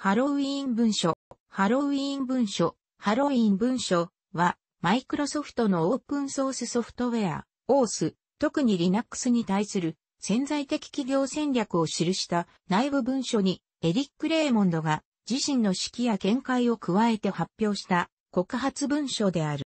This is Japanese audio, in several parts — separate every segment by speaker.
Speaker 1: ハロウィーン文書、ハロウィーン文書、ハロウィーン文書は、マイクロソフトのオープンソースソフトウェア、OS、特に Linux に対する潜在的企業戦略を記した内部文書に、エリック・レーモンドが自身の指揮や見解を加えて発表した告発文書である。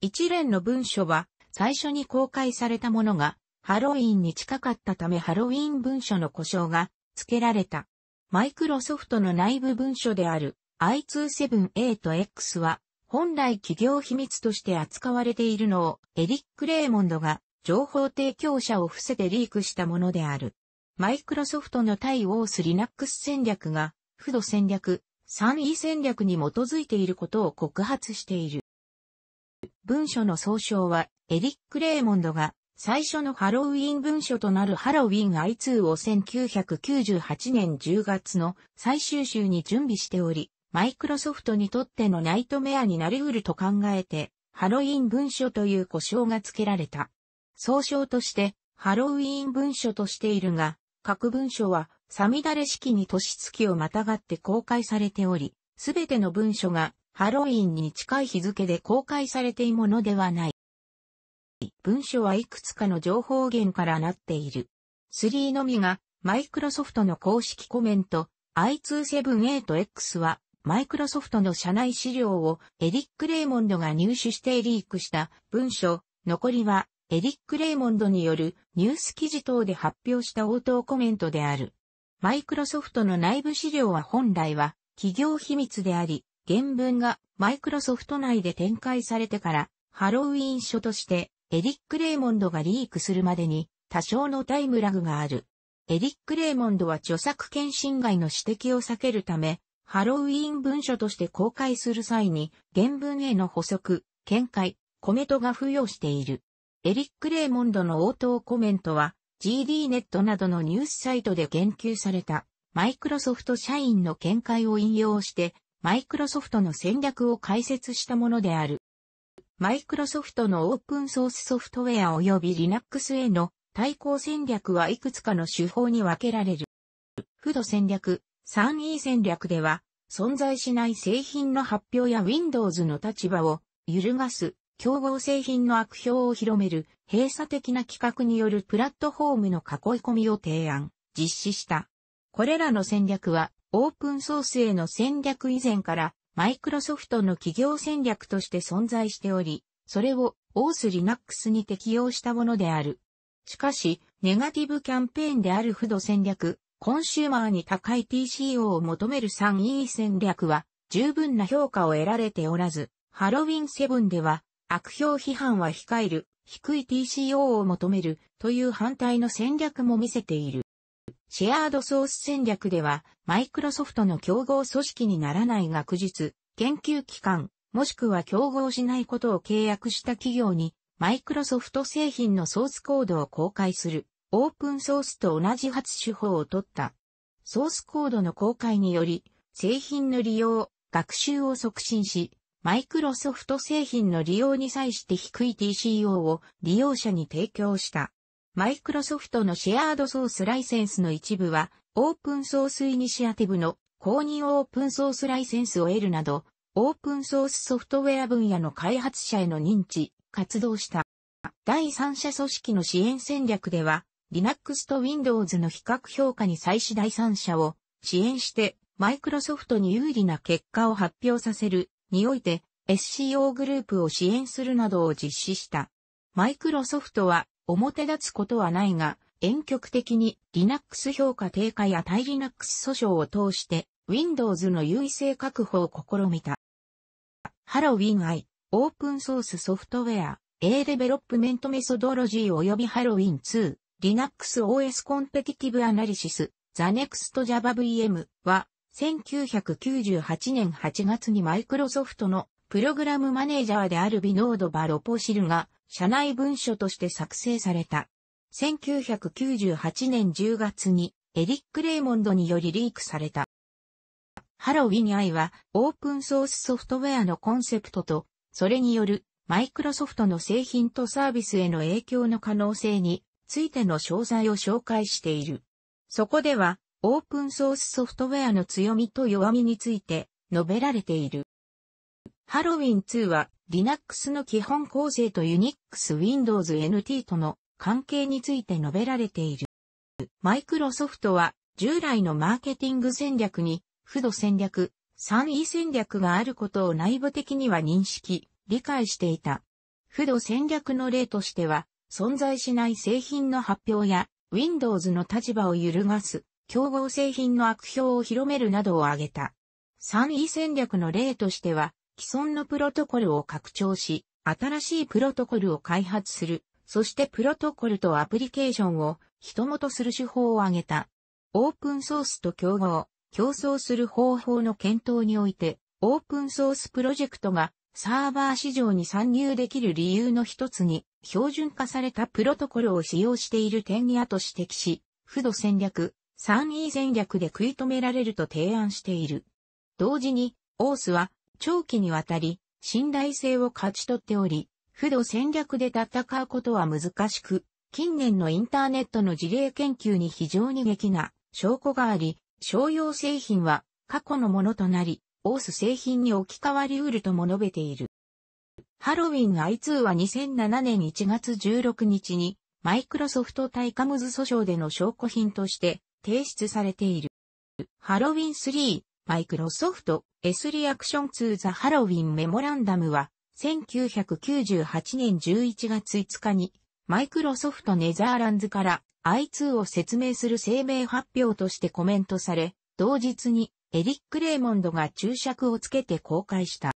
Speaker 1: 一連の文書は、最初に公開されたものが、ハロウィンに近かったためハロウィン文書の故障が付けられた。マイクロソフトの内部文書である i27A と X は本来企業秘密として扱われているのをエリック・レーモンドが情報提供者を伏せてリークしたものである。マイクロソフトの対オースリナックス戦略が、不度戦略、三位戦略に基づいていることを告発している。文書の総称は、エリック・レーモンドが最初のハロウィン文書となるハロウィン I2 を1998年10月の最終週に準備しており、マイクロソフトにとってのナイトメアになりうると考えて、ハロウィン文書という呼称が付けられた。総称として、ハロウィン文書としているが、各文書は、サミダレ式に年月をまたがって公開されており、すべての文書がハロウィンに近い日付で公開されているものではない。文書はいくつかの情報源からなっている。3のみが、マイクロソフトの公式コメント、i27-8X は、マイクロソフトの社内資料をエリック・レイモンドが入手してリークした文書、残りは、エリック・レイモンドによるニュース記事等で発表した応答コメントである。マイクロソフトの内部資料は本来は企業秘密であり、原文がマイクロソフト内で展開されてからハロウィン書としてエリック・レイモンドがリークするまでに多少のタイムラグがある。エリック・レイモンドは著作権侵害の指摘を避けるため、ハロウィーン文書として公開する際に原文への補足、見解、コメントが付与している。エリック・レイモンドの応答コメントは GD ネットなどのニュースサイトで言及されたマイクロソフト社員の見解を引用してマイクロソフトの戦略を解説したものである。マイクロソフトのオープンソースソフトウェア及び Linux への対抗戦略はいくつかの手法に分けられる。フド戦略、3E 戦略では、存在しない製品の発表や Windows の立場を揺るがす、競合製品の悪評を広める、閉鎖的な企画によるプラットフォームの囲い込みを提案、実施した。これらの戦略は、オープンソースへの戦略以前からマイクロソフトの企業戦略として存在しており、それをオース Linux に適用したものである。しかし、ネガティブキャンペーンである不動戦略、コンシューマーに高い TCO を求める 3E 戦略は、十分な評価を得られておらず、ハロウィンセブンでは、悪評批判は控える、低い TCO を求めるという反対の戦略も見せている。シェアードソース戦略では、マイクロソフトの競合組織にならない学術、研究機関、もしくは競合しないことを契約した企業に、マイクロソフト製品のソースコードを公開する、オープンソースと同じ発手法を取った。ソースコードの公開により、製品の利用、学習を促進し、マイクロソフト製品の利用に際して低い TCO を利用者に提供した。マイクロソフトのシェアードソースライセンスの一部は、オープンソースイニシアティブの公認オープンソースライセンスを得るなど、オープンソースソフトウェア分野の開発者への認知、活動した。第三者組織の支援戦略では、Linux と Windows の比較評価に際し第三者を支援して、マイクロソフトに有利な結果を発表させるにおいて SCO グループを支援するなどを実施した。マイクロソフトは表立つことはないが、遠極的に Linux 評価低下や対 Linux 訴訟を通して Windows の優位性確保を試みた。ハロウィン I、オープンソースソフトウェア、A デベロップメントメソドロジー及びハロウィン2、Linux OS コンペティティブアナリシス、ザネクスト Java VM は、1998年8月にマイクロソフトのプログラムマネージャーであるビノード・バロポシルが社内文書として作成された。1998年10月にエリック・レイモンドによりリークされた。ハロウィン・アイはオープンソースソフトウェアのコンセプトと、それによるマイクロソフトの製品とサービスへの影響の可能性についての詳細を紹介している。そこではオープンソースソフトウェアの強みと弱みについて述べられている。ハロウィン2は Linux の基本構成と Unix Windows NT との関係について述べられている。マイクロソフトは従来のマーケティング戦略に、不度戦略、三位戦略があることを内部的には認識、理解していた。不度戦略の例としては、存在しない製品の発表や、Windows の立場を揺るがす、競合製品の悪評を広めるなどを挙げた。三位戦略の例としては、既存のプロトコルを拡張し、新しいプロトコルを開発する、そしてプロトコルとアプリケーションを人元する手法を挙げた。オープンソースと競合、競争する方法の検討において、オープンソースプロジェクトがサーバー市場に参入できる理由の一つに、標準化されたプロトコルを使用している点にあと指摘し、不度戦略、3E 戦略で食い止められると提案している。同時に、オースは長期にわたり、信頼性を勝ち取っており、不動戦略で戦うことは難しく、近年のインターネットの事例研究に非常に激な証拠があり、商用製品は過去のものとなり、オース製品に置き換わりうるとも述べている。ハロウィン I2 は2007年1月16日に、マイクロソフト対カムズ訴訟での証拠品として提出されている。ハロウィン3、マイクロソフト S リアクションツーザハロウィンメモランダムは1998年11月5日にマイクロソフトネザーランズから I2 を説明する声明発表としてコメントされ、同日にエリック・レイモンドが注釈をつけて公開した。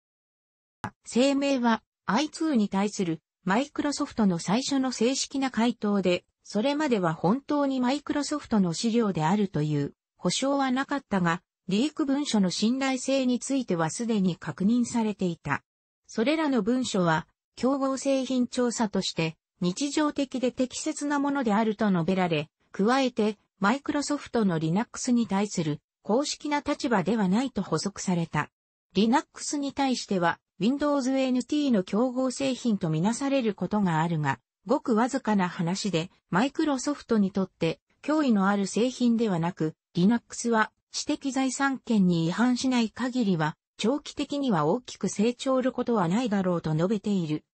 Speaker 1: 声明は I2 に対するマイクロソフトの最初の正式な回答で、それまでは本当にマイクロソフトの資料であるという保証はなかったが、リーク文書の信頼性についてはすでに確認されていた。それらの文書は、競合製品調査として、日常的で適切なものであると述べられ、加えて、マイクロソフトの Linux に対する公式な立場ではないと補足された。Linux に対しては、Windows NT の競合製品とみなされることがあるが、ごくわずかな話で、マイクロソフトにとって脅威のある製品ではなく、Linux は知的財産権に違反しない限りは、長期的には大きく成長ることはないだろうと述べている。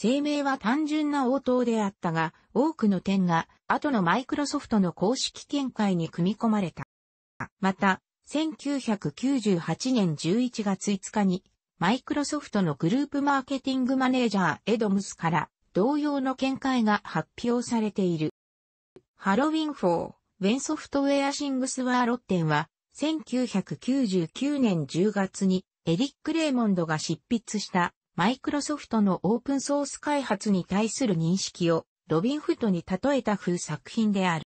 Speaker 1: 声明は単純な応答であったが、多くの点が後のマイクロソフトの公式見解に組み込まれた。また、1998年11月5日に、マイクロソフトのグループマーケティングマネージャーエドムスから同様の見解が発表されている。ハロウィン4、ウェンソフトウェアシングスワーロッテンは1999年10月にエリック・レイモンドが執筆したマイクロソフトのオープンソース開発に対する認識をロビンフットに例えた風作品である。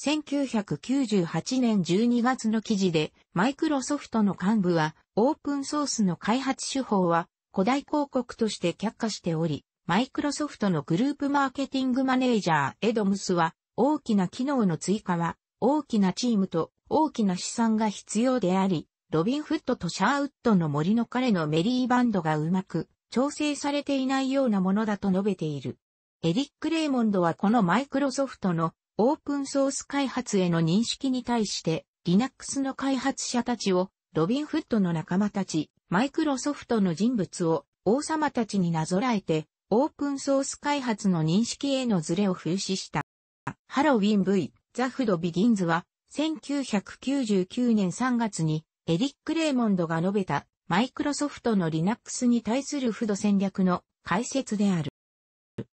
Speaker 1: 1998年12月の記事で、マイクロソフトの幹部は、オープンソースの開発手法は、古代広告として却下しており、マイクロソフトのグループマーケティングマネージャーエドムスは、大きな機能の追加は、大きなチームと大きな資産が必要であり、ロビンフッドとシャーウッドの森の彼のメリーバンドがうまく調整されていないようなものだと述べている。エリック・レイモンドはこのマイクロソフトのオープンソース開発への認識に対して、Linux の開発者たちを、ロビンフッドの仲間たち、マイクロソフトの人物を王様たちになぞらえて、オープンソース開発の認識へのズレを風刺した。ハロウィン V、ザフドビギンズは、1999年3月にエリック・レイモンドが述べたマイクロソフトの Linux に対する不度戦略の解説である。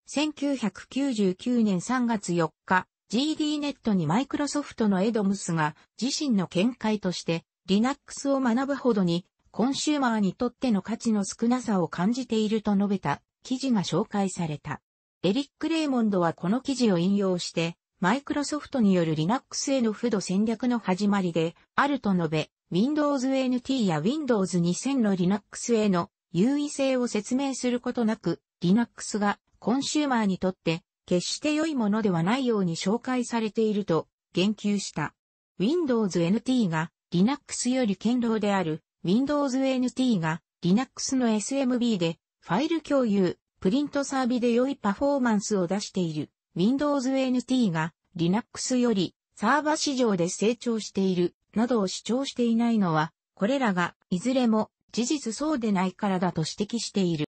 Speaker 1: 1999年3月4日、GD ネットにマイクロソフトのエドムスが自身の見解として Linux を学ぶほどにコンシューマーにとっての価値の少なさを感じていると述べた記事が紹介された。エリック・レイモンドはこの記事を引用してマイクロソフトによる Linux への不度戦略の始まりで、あると述べ、Windows NT や Windows 2000の Linux への優位性を説明することなく、Linux がコンシューマーにとって決して良いものではないように紹介されていると言及した。Windows NT が Linux より堅牢である Windows NT が Linux の SMB でファイル共有、プリントサービで良いパフォーマンスを出している。Windows NT が Linux よりサーバ市場で成長しているなどを主張していないのは、これらがいずれも事実そうでないからだと指摘している。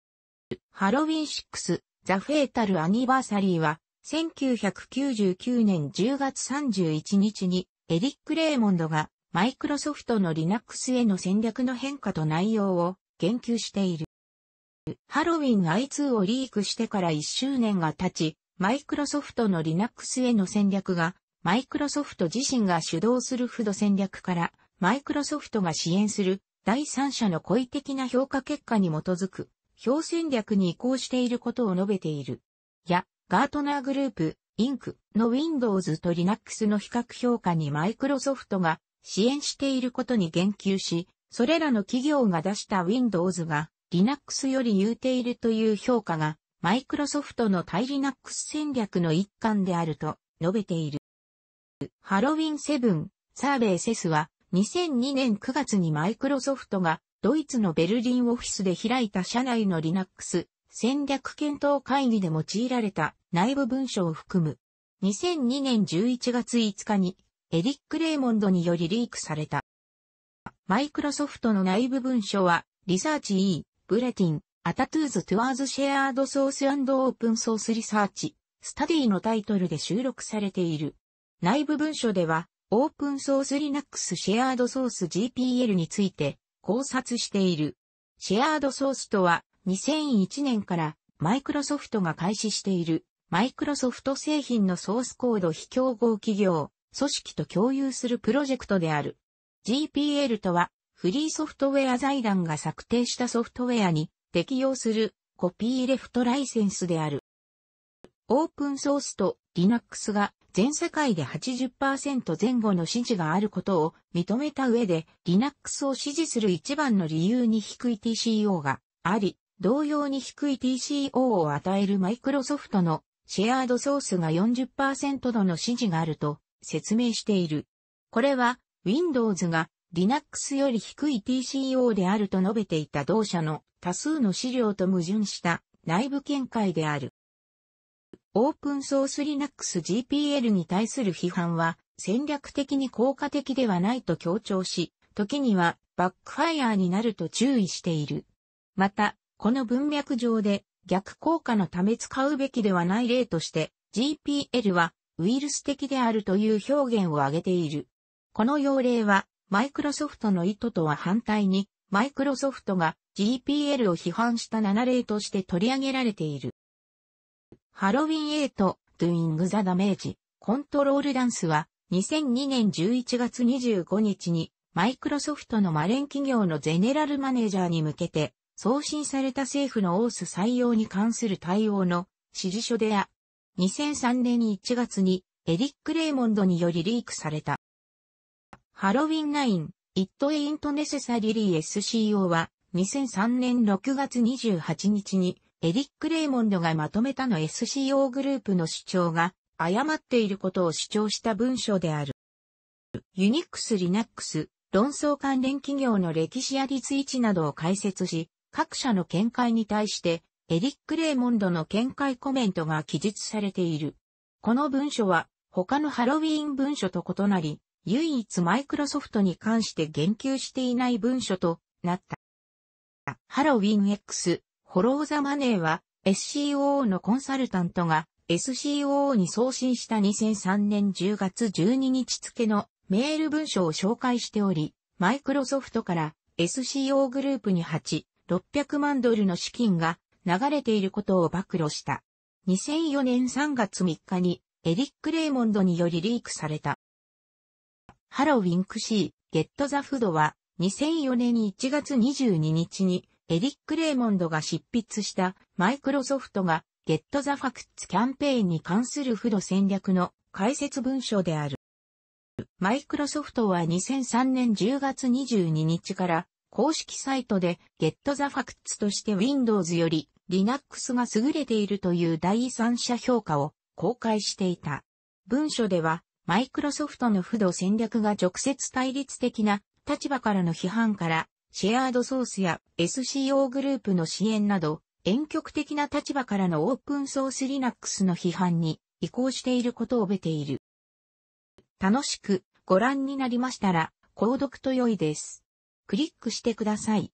Speaker 1: ハロウィン6ザ・フェータル・アニバーサリーは1999年10月31日にエリック・レーモンドがマイクロソフトの Linux への戦略の変化と内容を言及している。ハロウィン I2 をリークしてから1周年が経ち、マイクロソフトの Linux への戦略が、マイクロソフト自身が主導するフド戦略から、マイクロソフトが支援する第三者の故意的な評価結果に基づく、表戦略に移行していることを述べている。や、ガートナーグループ、インクの Windows と Linux の比較評価にマイクロソフトが支援していることに言及し、それらの企業が出した Windows が Linux より言うているという評価がマイクロソフトの対リナックス戦略の一環であると述べている。ハロウィンセブン、サーベイセスは2002年9月にマイクロソフトがドイツのベルリンオフィスで開いた社内のリナックス戦略検討会議で用いられた内部文書を含む2002年11月5日にエリック・レイモンドによりリークされた。マイクロソフトの内部文書はリサーチ E、ブレティン、アタトゥーズ・トゥワーズ・シェアード・ソース・オープン・ソース・リサーチ、スタディのタイトルで収録されている。内部文書では、オープンソースリナックス・シェアードソース GPL について考察している。シェアードソースとは、2001年からマイクロソフトが開始している、マイクロソフト製品のソースコード非競合企業、組織と共有するプロジェクトである。GPL とは、フリーソフトウェア財団が策定したソフトウェアに適用するコピーレフトライセンスである。オープンソースと Linux が全世界で80%前後の支持があることを認めた上で Linux を支持する一番の理由に低い TCO があり、同様に低い TCO を与えるマイクロソフトのシェアードソースが40%度の支持があると説明している。これは Windows が Linux より低い TCO であると述べていた同社の多数の資料と矛盾した内部見解である。オープンソース Linux GPL に対する批判は戦略的に効果的ではないと強調し、時にはバックファイアーになると注意している。また、この文脈上で逆効果のため使うべきではない例として、GPL はウイルス的であるという表現を挙げている。この要例は、マイクロソフトの意図とは反対に、マイクロソフトが GPL を批判した7例として取り上げられている。ハロウィン8 Doing the Damage コントロールダンスは2002年11月25日にマイクロソフトのマレン企業のゼネラルマネージャーに向けて送信された政府のオース採用に関する対応の指示書であ、2003年1月にエリック・レイモンドによりリークされた。ハロウィン9 It Ain't Necessarily SCO は2003年6月28日にエリック・レイモンドがまとめたの SCO グループの主張が誤っていることを主張した文書である。ユニックス・リナックス、論争関連企業の歴史や立位置などを解説し、各社の見解に対して、エリック・レイモンドの見解コメントが記述されている。この文書は、他のハロウィーン文書と異なり、唯一マイクロソフトに関して言及していない文書となった。ハロウィン X、フォローザマネーは SCOO のコンサルタントが SCOO に送信した2003年10月12日付のメール文書を紹介しており、マイクロソフトから SCO グループに8、600万ドルの資金が流れていることを暴露した。2004年3月3日にエリック・レイモンドによりリークされた。ハロウィンクシー、ゲットザフードは2004年1月22日にエリック・レイモンドが執筆したマイクロソフトがゲットザファクツキャンペーンに関するフード戦略の解説文書である。マイクロソフトは2003年10月22日から公式サイトでゲットザファクツとして Windows より Linux が優れているという第三者評価を公開していた。文書ではマイクロソフトの不動戦略が直接対立的な立場からの批判から、シェアードソースや SCO グループの支援など、遠極的な立場からのオープンソース Linux の批判に移行していることをべている。楽しくご覧になりましたら、購読と良いです。クリックしてください。